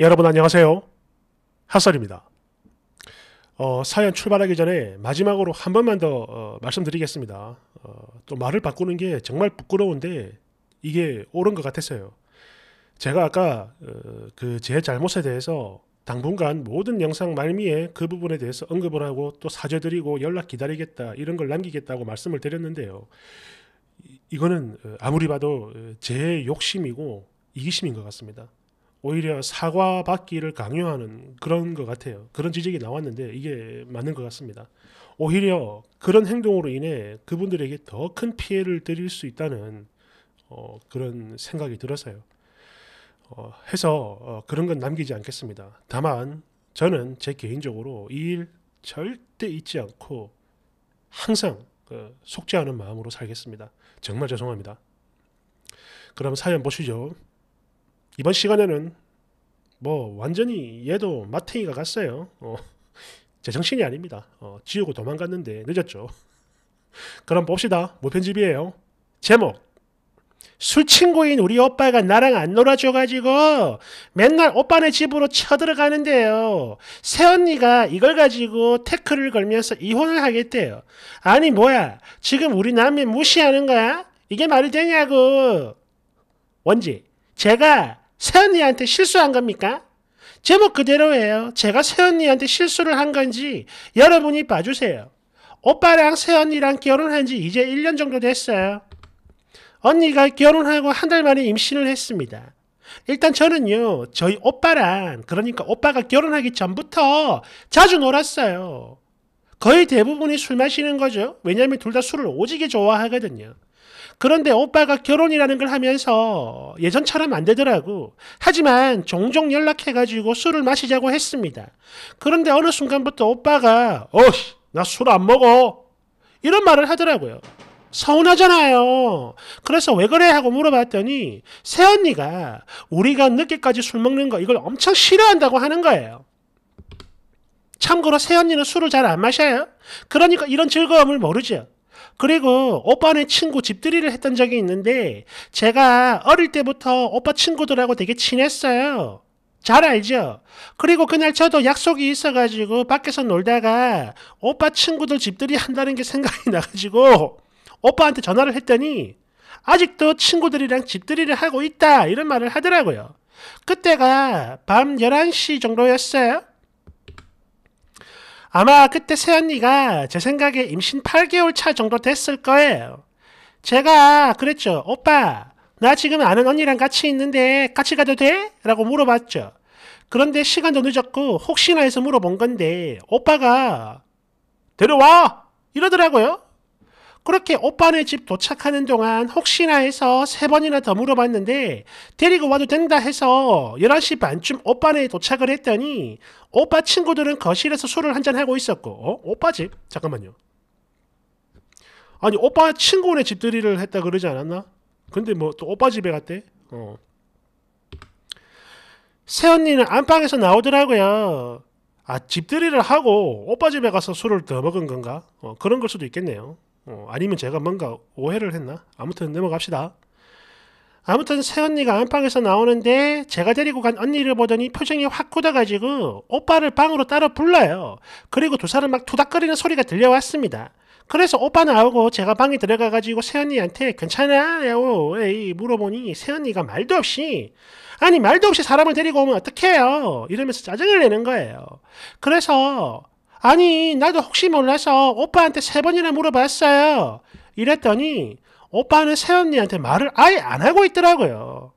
여러분 안녕하세요. 핫설입니다. 어, 사연 출발하기 전에 마지막으로 한 번만 더 어, 말씀드리겠습니다. 어, 또 말을 바꾸는 게 정말 부끄러운데 이게 옳은 것 같았어요. 제가 아까 어, 그제 잘못에 대해서 당분간 모든 영상 말미에 그 부분에 대해서 언급을 하고 또 사죄드리고 연락 기다리겠다 이런 걸 남기겠다고 말씀을 드렸는데요. 이거는 아무리 봐도 제 욕심이고 이기심인 것 같습니다. 오히려 사과받기를 강요하는 그런 것 같아요. 그런 지적이 나왔는데 이게 맞는 것 같습니다. 오히려 그런 행동으로 인해 그분들에게 더 큰 피해를 드릴 수 있다는 어, 그런 생각이 들어서요. 어, 해서 어, 그런 건 남기지 않겠습니다. 다만 저는 제 개인적으로 이 일 절대 잊지 않고 항상 그속죄하는 어, 마음으로 살겠습니다. 정말 죄송합니다. 그럼 사연 보시죠. 이번 시간에는 뭐 완전히 얘도 마탱이가 갔어요. 어, 제 정신이 아닙니다. 어, 지우고 도망갔는데 늦었죠. 그럼 봅시다. 모편집이에요. 제목 술친구인 우리 오빠가 나랑 안 놀아줘가지고 맨날 오빠네 집으로 쳐들어가는데요. 새언니가 이걸 가지고 태클을 걸면서 이혼을 하겠대요. 아니 뭐야 지금 우리 남매 무시하는 거야? 이게 말이 되냐고. 원지 제가 새언니한테 실수한 겁니까? 제목 그대로예요. 제가 새언니한테 실수를 한 건지 여러분이 봐주세요. 오빠랑 새언니랑 결혼한 지 이제 1년 정도 됐어요. 언니가 결혼하고 한 달 만에 임신을 했습니다. 일단 저는요, 저희 오빠랑, 그러니까 오빠가 결혼하기 전부터 자주 놀았어요. 거의 대부분이 술 마시는 거죠. 왜냐면둘 다 술을 오지게 좋아하거든요. 그런데 오빠가 결혼이라는 걸 하면서 예전처럼 안 되더라고. 하지만 종종 연락해가지고 술을 마시자고 했습니다. 그런데 어느 순간부터 오빠가 어씨 나술 안 먹어 이런 말을 하더라고요. 서운하잖아요. 그래서 왜 그래 하고 물어봤더니 새언니가 우리가 늦게까지 술 먹는 거 이걸 엄청 싫어한다고 하는 거예요. 참고로 새언니는 술을 잘 안 마셔요. 그러니까 이런 즐거움을 모르죠. 그리고 오빠네 친구 집들이를 했던 적이 있는데 제가 어릴 때부터 오빠 친구들하고 되게 친했어요. 잘 알죠? 그리고 그날 저도 약속이 있어가지고 밖에서 놀다가 오빠 친구들 집들이 한다는 게 생각이 나가지고 오빠한테 전화를 했더니 아직도 친구들이랑 집들이를 하고 있다 이런 말을 하더라고요. 그때가 밤 11시 정도였어요. 아마 그때 새언니가 제 생각에 임신 8개월 차 정도 됐을 거예요. 제가 그랬죠. 오빠, 나 지금 아는 언니랑 같이 있는데 같이 가도 돼? 라고 물어봤죠. 그런데 시간도 늦었고 혹시나 해서 물어본 건데 오빠가 데려와! 이러더라고요. 그렇게 오빠네 집 도착하는 동안 혹시나 해서 세 번이나 더 물어봤는데 데리고 와도 된다 해서 11시 반쯤 오빠네 도착을 했더니 오빠 친구들은 거실에서 술을 한잔하고 있었고 어? 오빠 집? 잠깐만요. 아니 오빠 친구네 집들이를 했다 그러지 않았나? 근데 뭐 또 오빠 집에 갔대? 어. 새언니는 안방에서 나오더라고요. 아 집들이를 하고 오빠 집에 가서 술을 더 먹은 건가? 어, 그런 걸 수도 있겠네요. 어, 아니면 제가 뭔가 오해를 했나? 아무튼 넘어갑시다. 아무튼 새언니가 안방에서 나오는데 제가 데리고 간 언니를 보더니 표정이 확 굳어가지고 오빠를 방으로 따로 불러요. 그리고 두 사람 막 투닥거리는 소리가 들려왔습니다. 그래서 오빠 나오고 제가 방에 들어가가지고 새언니한테 괜찮아요? 에이 물어보니 새언니가 말도 없이 아니 말도 없이 사람을 데리고 오면 어떡해요? 이러면서 짜증을 내는 거예요. 그래서 아니 나도 혹시 몰라서 오빠한테 세 번이나 물어봤어요. 이랬더니 오빠는 새언니한테 말을 아예 안 하고 있더라고요.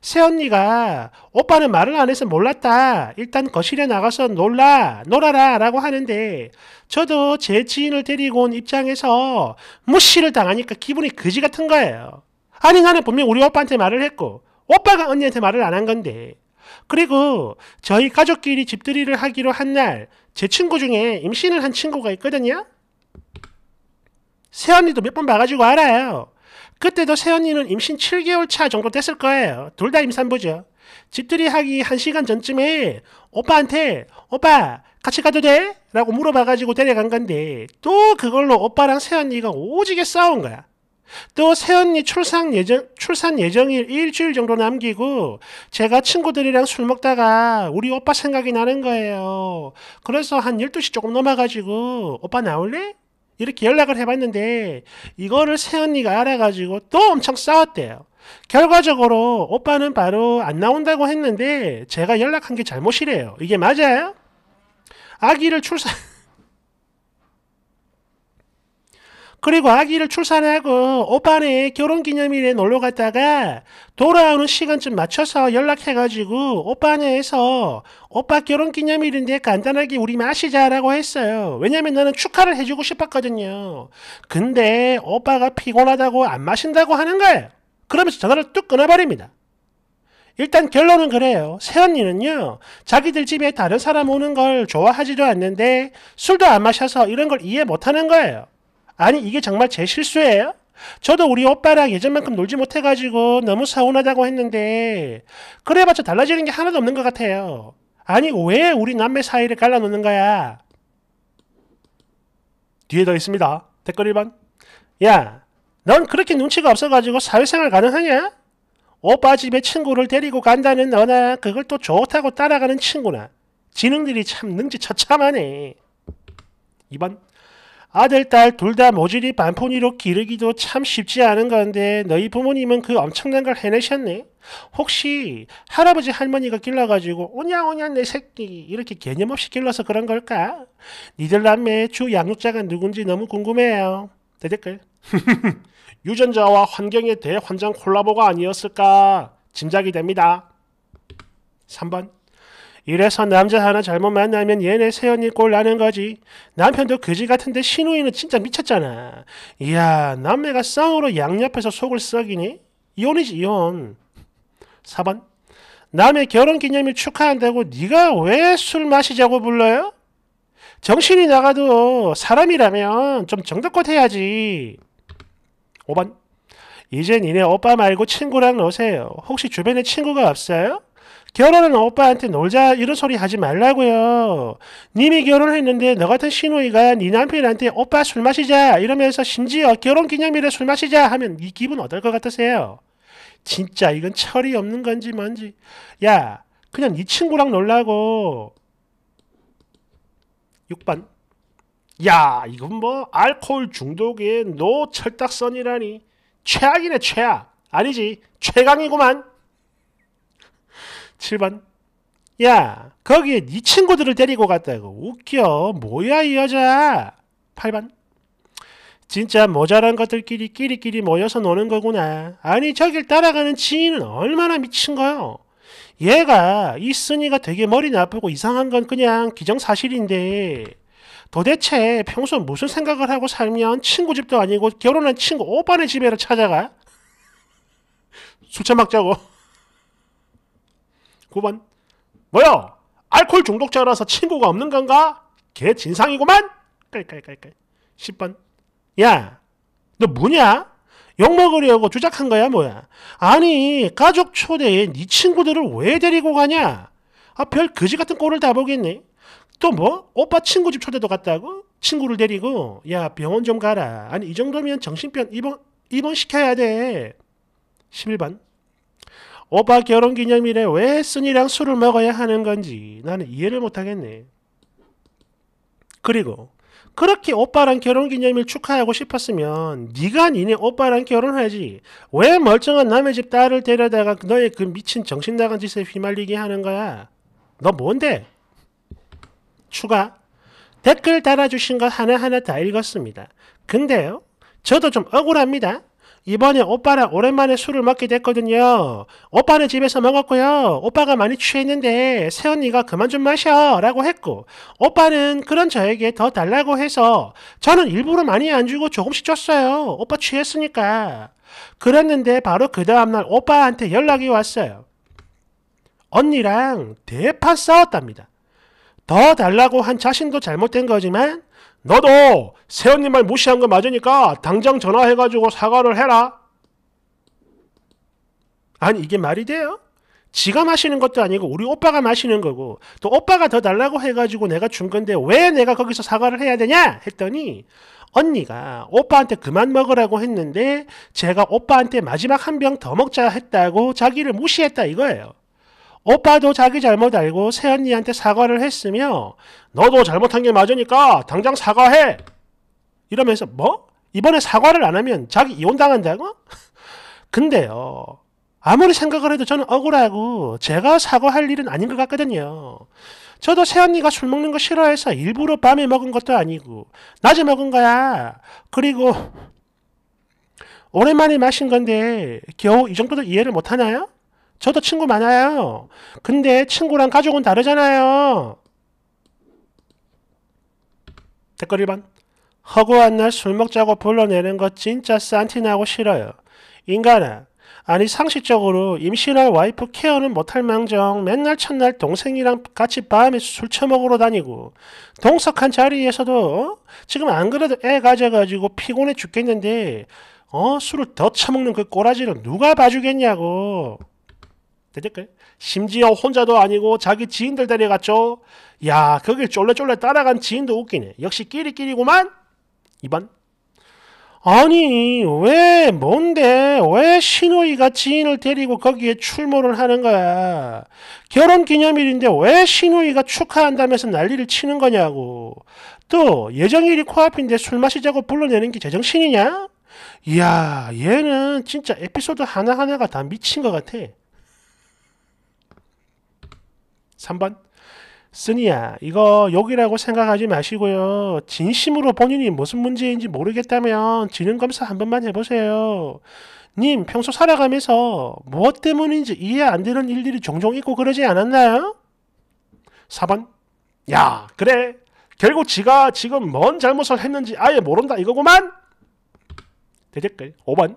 새언니가 오빠는 말을 안 해서 몰랐다. 일단 거실에 나가서 놀라, 놀아라 라고 하는데 저도 제 지인을 데리고 온 입장에서 무시를 당하니까 기분이 그지 같은 거예요. 아니 나는 분명 우리 오빠한테 말을 했고 오빠가 언니한테 말을 안 한 건데 그리고 저희 가족끼리 집들이를 하기로 한날 제 친구 중에 임신을 한 친구가 있거든요. 새언니도 몇 번 봐가지고 알아요. 그때도 새언니는 임신 7개월 차 정도 됐을 거예요. 둘 다 임산부죠. 집들이 하기 1시간 전쯤에 오빠한테 오빠 같이 가도 돼? 라고 물어봐가지고 데려간 건데 또 그걸로 오빠랑 새언니가 오지게 싸운 거야. 또 새언니 출산 예정 출산 예정일 일주일 정도 남기고 제가 친구들이랑 술 먹다가 우리 오빠 생각이 나는 거예요. 그래서 한 12시 조금 넘어 가지고 오빠 나올래? 이렇게 연락을 해 봤는데 이거를 새언니가 알아 가지고 또 엄청 싸웠대요. 결과적으로 오빠는 바로 안 나온다고 했는데 제가 연락한 게 잘못이래요. 이게 맞아요? 아기를 출산 그리고 아기를 출산하고 오빠네 결혼기념일에 놀러 갔다가 돌아오는 시간쯤 맞춰서 연락해가지고 오빠네에서 오빠 결혼기념일인데 간단하게 우리 마시자라고 했어요. 왜냐면 나는 축하를 해주고 싶었거든요. 근데 오빠가 피곤하다고 안 마신다고 하는 거예요. 그러면서 전화를 뚝 끊어버립니다. 일단 결론은 그래요. 새언니는요, 자기들 집에 다른 사람 오는 걸 좋아하지도 않는데, 술도 안 마셔서 이런 걸 이해 못하는 거예요. 아니 이게 정말 제 실수예요? 저도 우리 오빠랑 예전만큼 놀지 못해가지고 너무 서운하다고 했는데 그래봤자 달라지는 게 하나도 없는 것 같아요. 아니 왜 우리 남매 사이를 갈라놓는 거야? 뒤에 더 있습니다. 댓글 1번 야, 넌 그렇게 눈치가 없어가지고 사회생활 가능하냐? 오빠 집에 친구를 데리고 간다는 너나 그걸 또 좋다고 따라가는 친구나 지능들이 참 능지처참하네. 2번 아들, 딸 둘 다 모질이 반포니로 기르기도 참 쉽지 않은 건데 너희 부모님은 그 엄청난 걸 해내셨네? 혹시 할아버지 할머니가 길러가지고 오냐오냐 내 새끼 이렇게 개념 없이 길러서 그런 걸까? 니들 남매 주 양육자가 누군지 너무 궁금해요. 대댓글 유전자와 환경의 대환장 콜라보가 아니었을까 짐작이 됩니다. 3번 이래서 남자 하나 잘못 만나면 얘네 세언니꼴 나는 거지. 남편도 그지 같은데 신우이는 진짜 미쳤잖아. 이야 남매가 쌍으로 양옆에서 속을 썩이니? 이혼이지 이혼. 4번 남의 결혼기념일 축하한다고 네가 왜 술 마시자고 불러요? 정신이 나가도 사람이라면 좀 정도껏 해야지. 5번 이제 니네 오빠 말고 친구랑 노세요. 혹시 주변에 친구가 없어요? 결혼은 오빠한테 놀자 이런 소리 하지 말라고요. 님이 결혼했는데 너 같은 시누이가 네 남편한테 오빠 술 마시자 이러면서 심지어 결혼기념일에 술 마시자 하면 이 기분 어떨 것 같으세요? 진짜 이건 철이 없는 건지 뭔지. 야 그냥 네 친구랑 놀라고. 6번 야 이건 뭐 알코올 중독의노 철딱선이라니 최악이네 최악 아니지 최강이구만 7번 야 거기에 네 친구들을 데리고 갔다고 웃겨 뭐야 이 여자 8번 진짜 모자란 것들끼리 끼리끼리 모여서 노는 거구나 아니 저길 따라가는 지인은 얼마나 미친 거요 얘가 이순이가 되게 머리 나쁘고 이상한 건 그냥 기정사실인데 도대체 평소 무슨 생각을 하고 살면 친구 집도 아니고 결혼한 친구 오빠네 집에를 찾아가? 수차 막자고 9번 뭐요? 알코올 중독자라서 친구가 없는 건가? 걔 진상이구만? 깔깔깔깔 10번 야너 뭐냐? 욕먹으려고 조작한 거야 뭐야? 아니 가족 초대에 네 친구들을 왜 데리고 가냐? 아별 그지 같은 꼴을 다 보겠네 또 뭐? 오빠 친구 집 초대도 갔다고? 친구를 데리고 야 병원 좀 가라 아니 이 정도면 정신병 입원, 입원시켜야 돼 11번 오빠 결혼 기념일에 왜 쓴이랑 술을 먹어야 하는 건지 나는 이해를 못하겠네. 그리고 그렇게 오빠랑 결혼 기념일 축하하고 싶었으면 네가 니네 오빠랑 결혼하지. 왜 멀쩡한 남의 집 딸을 데려다가 너의 그 미친 정신 나간 짓에 휘말리게 하는 거야? 너 뭔데? 추가 댓글 달아주신 거 하나하나 다 읽었습니다. 근데요, 저도 좀 억울합니다. 이번에 오빠랑 오랜만에 술을 먹게 됐거든요. 오빠는 집에서 먹었고요. 오빠가 많이 취했는데 새언니가 그만 좀 마셔 라고 했고 오빠는 그런 저에게 더 달라고 해서 저는 일부러 많이 안 주고 조금씩 줬어요. 오빠 취했으니까. 그랬는데 바로 그 다음날 오빠한테 연락이 왔어요. 언니랑 대판 싸웠답니다. 더 달라고 한 자신도 잘못된 거지만 너도 새언니 말 무시한 거 맞으니까 당장 전화해가지고 사과를 해라. 아니 이게 말이 돼요? 지가 마시는 것도 아니고 우리 오빠가 마시는 거고 또 오빠가 더 달라고 해가지고 내가 준 건데 왜 내가 거기서 사과를 해야 되냐 했더니 언니가 오빠한테 그만 먹으라고 했는데 제가 오빠한테 마지막 한 병 더 먹자 했다고 자기를 무시했다 이거예요. 오빠도 자기 잘못 알고 새언니한테 사과를 했으며 너도 잘못한 게 맞으니까 당장 사과해! 이러면서 뭐? 이번에 사과를 안 하면 자기 이혼당한다고? 근데요. 아무리 생각을 해도 저는 억울하고 제가 사과할 일은 아닌 것 같거든요. 저도 새언니가 술 먹는 거 싫어해서 일부러 밤에 먹은 것도 아니고 낮에 먹은 거야. 그리고 오랜만에 마신 건데 겨우 이 정도도 이해를 못하나요? 저도 친구 많아요. 근데 친구랑 가족은 다르잖아요. 댓글 1번. 허구한 날 술 먹자고 불러내는 것 진짜 싼티나고 싫어요. 인간아. 아니 상식적으로 임신할 와이프 케어는 못할 망정 맨날 첫날 동생이랑 같이 밤에 술 처먹으러 다니고 동석한 자리에서도 어? 지금 안 그래도 애 가져가지고 피곤해 죽겠는데 어 술을 더 처먹는 그 꼬라지를 누가 봐주겠냐고 대댓요 심지어 혼자도 아니고 자기 지인들 데려갔죠. 야, 거길 쫄래쫄래 따라간 지인도 웃기네. 역시 끼리끼리구만. 2번. 아니, 왜, 뭔데, 왜 신우이가 지인을 데리고 거기에 출몰을 하는 거야. 결혼 기념일인데 왜 신우이가 축하한다면서 난리를 치는 거냐고. 또, 예정일이 코앞인데 술 마시자고 불러내는 게 제정신이냐? 이야, 얘는 진짜 에피소드 하나하나가 다 미친 것 같아. 3번 쓰니야 이거 욕이라고 생각하지 마시고요. 진심으로 본인이 무슨 문제인지 모르겠다면 지능검사 한 번만 해보세요. 님 평소 살아가면서 무엇 때문인지 이해 안 되는 일들이 종종 있고 그러지 않았나요? 4번 야 그래 결국 지가 지금 뭔 잘못을 했는지 아예 모른다 이거구만 대댓글 5번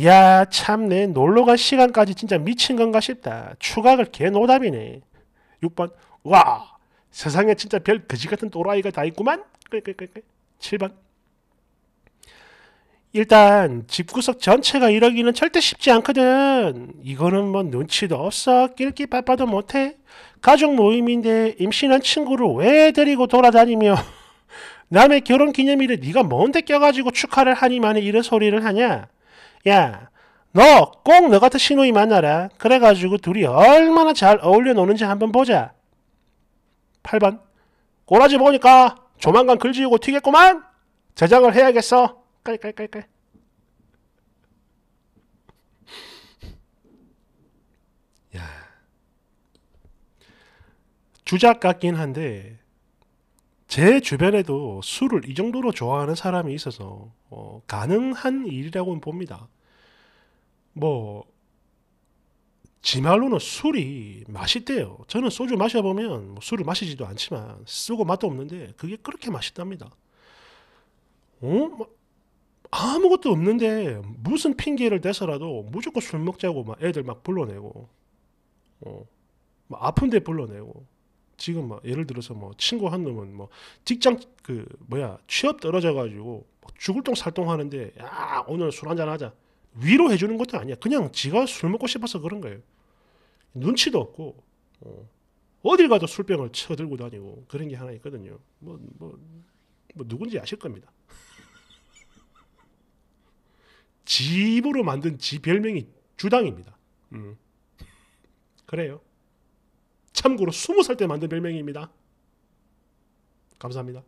야참내 놀러간 시간까지 진짜 미친 건가 싶다 추각을 개노답이네 6번 와 세상에 진짜 별 거지 같은 또라이가 다 있구만. 7번 그, 그, 그, 일단 집구석 전체가 이러기는 절대 쉽지 않거든. 이거는 뭐 눈치도 없어. 낄끼 바빠도 못해. 가족 모임인데 임신한 친구를 왜 데리고 돌아다니며 남의 결혼 기념일에 네가 뭔데 껴가지고 축하를 하니만에 이런 소리를 하냐? 야 너꼭너 같은 신우이 만나라. 그래가지고 둘이 얼마나 잘 어울려 노는지 한번 보자. 8번 꼬라지 보니까 조만간 글 지우고 튀겠구만. 저장을 해야겠어. 깔깔깔깔. 야 주작 같긴 한데 제 주변에도 술을 이 정도로 좋아하는 사람이 있어서 어, 가능한 일이라고 는 봅니다. 뭐 지말로는 술이 맛있대요. 저는 소주 마셔보면 뭐 술을 마시지도 않지만 쓰고 맛도 없는데 그게 그렇게 맛있답니다. 어? 뭐 아무것도 없는데 무슨 핑계를 대서라도 무조건 술 먹자고 막 애들 막 불러내고 어. 막 아픈데 불러내고 지금 막 뭐 예를 들어서 뭐 친구 한 놈은 뭐 직장 그 뭐야 취업 떨어져 가지고 뭐 죽을 똥 살똥 하는데 야 오늘 술 한 잔 하자 위로해 주는 것도 아니야. 그냥 지가 술 먹고 싶어서 그런 거예요. 눈치도 없고 어. 딜 가도 술병을 쳐들고 다니고 그런 게 하나 있거든요. 뭐, 뭐, 뭐 누군지 아실 겁니다. 집으로 만든 지 별명이 주당입니다. 음. 그래요. 참고로 20살 때 만든 별명입니다. 감사합니다.